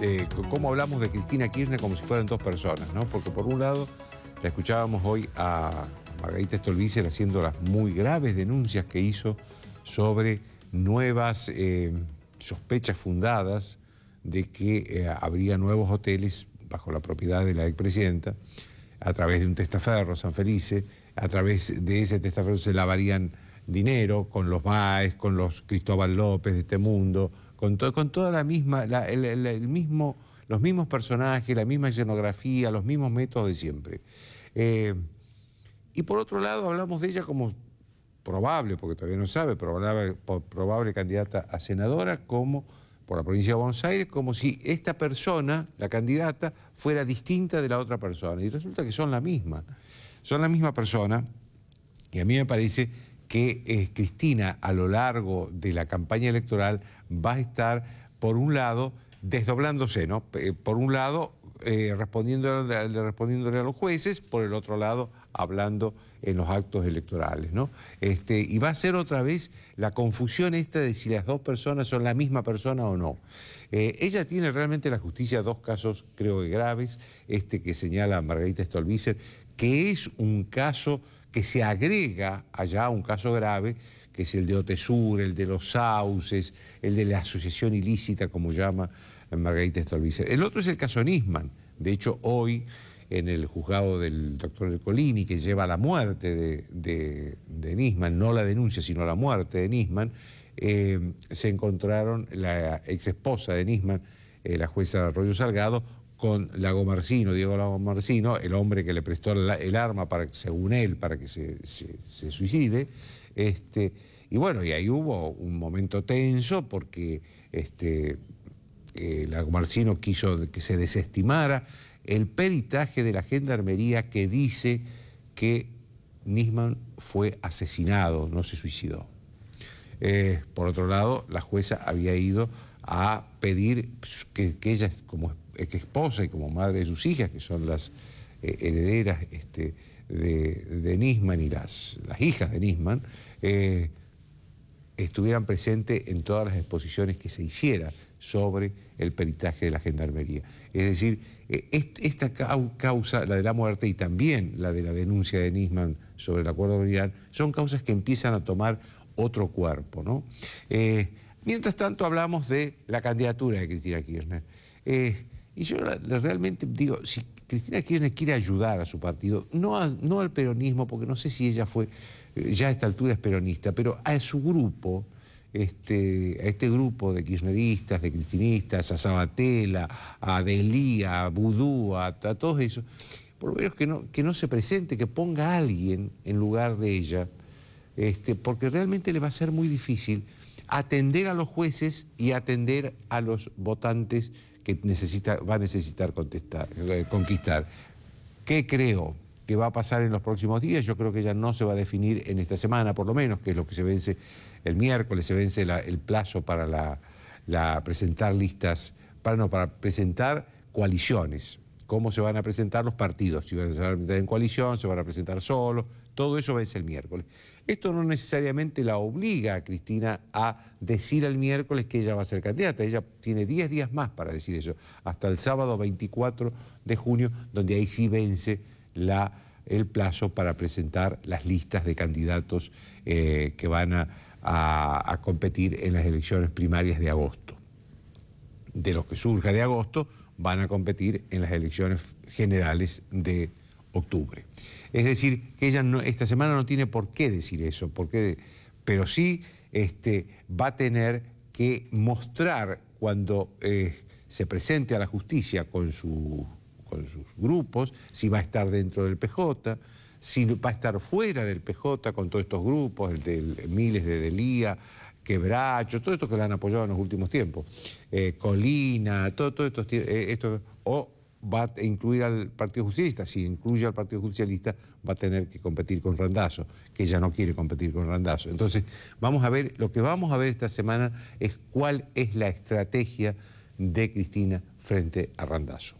Eh, cómo hablamos de Cristina Kirchner como si fueran dos personas, ¿no? Porque por un lado, la escuchábamos hoy a Margarita Stolbizer haciendo las muy graves denuncias que hizo sobre nuevas eh, sospechas fundadas de que eh, habría nuevos hoteles bajo la propiedad de la expresidenta a través de un testaferro, San Felice, a través de ese testaferro se lavarían dinero con los maes, con los Cristóbal López de este mundo, con, con toda la misma, mismo, los mismos personajes, la misma escenografía, los mismos métodos de siempre. Eh, y por otro lado hablamos de ella como probable, porque todavía no sabe, probable, probable candidata a senadora, como por la provincia de Buenos Aires, como si esta persona, la candidata, fuera distinta de la otra persona. Y resulta que son la misma. Son la misma persona. Y a mí me parece que eh, Cristina a lo largo de la campaña electoral va a estar, por un lado, desdoblándose, ¿no? Eh, por un lado, eh, respondiéndole, a los jueces, por el otro lado, hablando en los actos electorales, ¿no? Este, y va a ser otra vez la confusión esta de si las dos personas son la misma persona o no. ella tiene realmente la justicia dos casos, creo que graves, este que señala Margarita Stolbizer, que es un caso que se agrega allá un caso grave, que es el de Otesur, el de los sauces, el de la asociación ilícita, como llama Margarita Stolbizer. El otro es el caso Nisman. De hecho, hoy en el juzgado del doctor Colini, que lleva la muerte de, Nisman, no la denuncia, sino la muerte de Nisman, eh, se encontraron la ex esposa de Nisman, eh, la jueza Arroyo Salgado, con Lago Marcino, Diego Lago Marcino, el hombre que le prestó el, arma, para, según él, para que se, suicide. Este, y bueno, y ahí hubo un momento tenso porque este, eh, Lago Marcino quiso que se desestimara el peritaje de la gendarmería que dice que Nisman fue asesinado, no se suicidó. Eh, por otro lado, la jueza había ido a pedir que, que ella, como esposa y como madre de sus hijas, que son las eh, herederas este, de, Nisman y las, las hijas de Nisman, eh, estuvieran presentes en todas las exposiciones que se hiciera sobre el peritaje de la gendarmería. Es decir, eh, esta causa, la de la muerte y también la de la denuncia de Nisman sobre el acuerdo de Irán, son causas que empiezan a tomar otro cuerpo. ¿no? mientras tanto hablamos de la candidatura de Cristina Kirchner. Y yo realmente digo, si Cristina Kirchner quiere ayudar a su partido, no, no al peronismo, porque no sé si ella fue, eh, ya a esta altura es peronista, pero a su grupo, este, a este grupo de kirchneristas, de cristinistas, a Sabatella, a Delía, a Vudú, a, todos esos, por lo menos que no, que no se presente, que ponga a alguien en lugar de ella, este, porque realmente le va a ser muy difícil atender a los jueces y atender a los votantes que necesita, va a necesitar contestar, eh, conquistar. ¿Qué creo que va a pasar en los próximos días? Yo creo que ya no se va a definir en esta semana, por lo menos, que es lo que se vence el miércoles, se vence el plazo para la, presentar listas, para no, para presentar coaliciones cómo se van a presentar los partidos, si van a presentar en coalición, se van a presentar solos, todo eso vence el miércoles. Esto no necesariamente la obliga a Cristina a decir el miércoles que ella va a ser candidata, ella tiene 10 días más para decir eso, hasta el sábado 24 de junio, donde ahí sí vence la, el plazo para presentar las listas de candidatos eh, que van a, competir en las elecciones primarias de agosto. De los que surja de agosto, van a competir en las elecciones generales de octubre. Es decir, que ella esta semana no tiene por qué decir eso, porque, pero sí este, va a tener que mostrar cuando eh, se presente a la justicia con sus grupos, si va a estar dentro del PJ, si va a estar fuera del PJ con todos estos grupos, el de Miles de Delía, Quebracho, todos estos que la han apoyado en los últimos tiempos, eh, Colina, todo estos, eh, o va a incluir al Partido Justicialista, si incluye al Partido Justicialista va a tener que competir con Randazo, que ella no quiere competir con Randazo. Entonces, vamos a ver, lo que vamos a ver esta semana es cuál es la estrategia de Cristina frente a Randazo.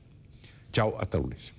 Chao, hasta lunes.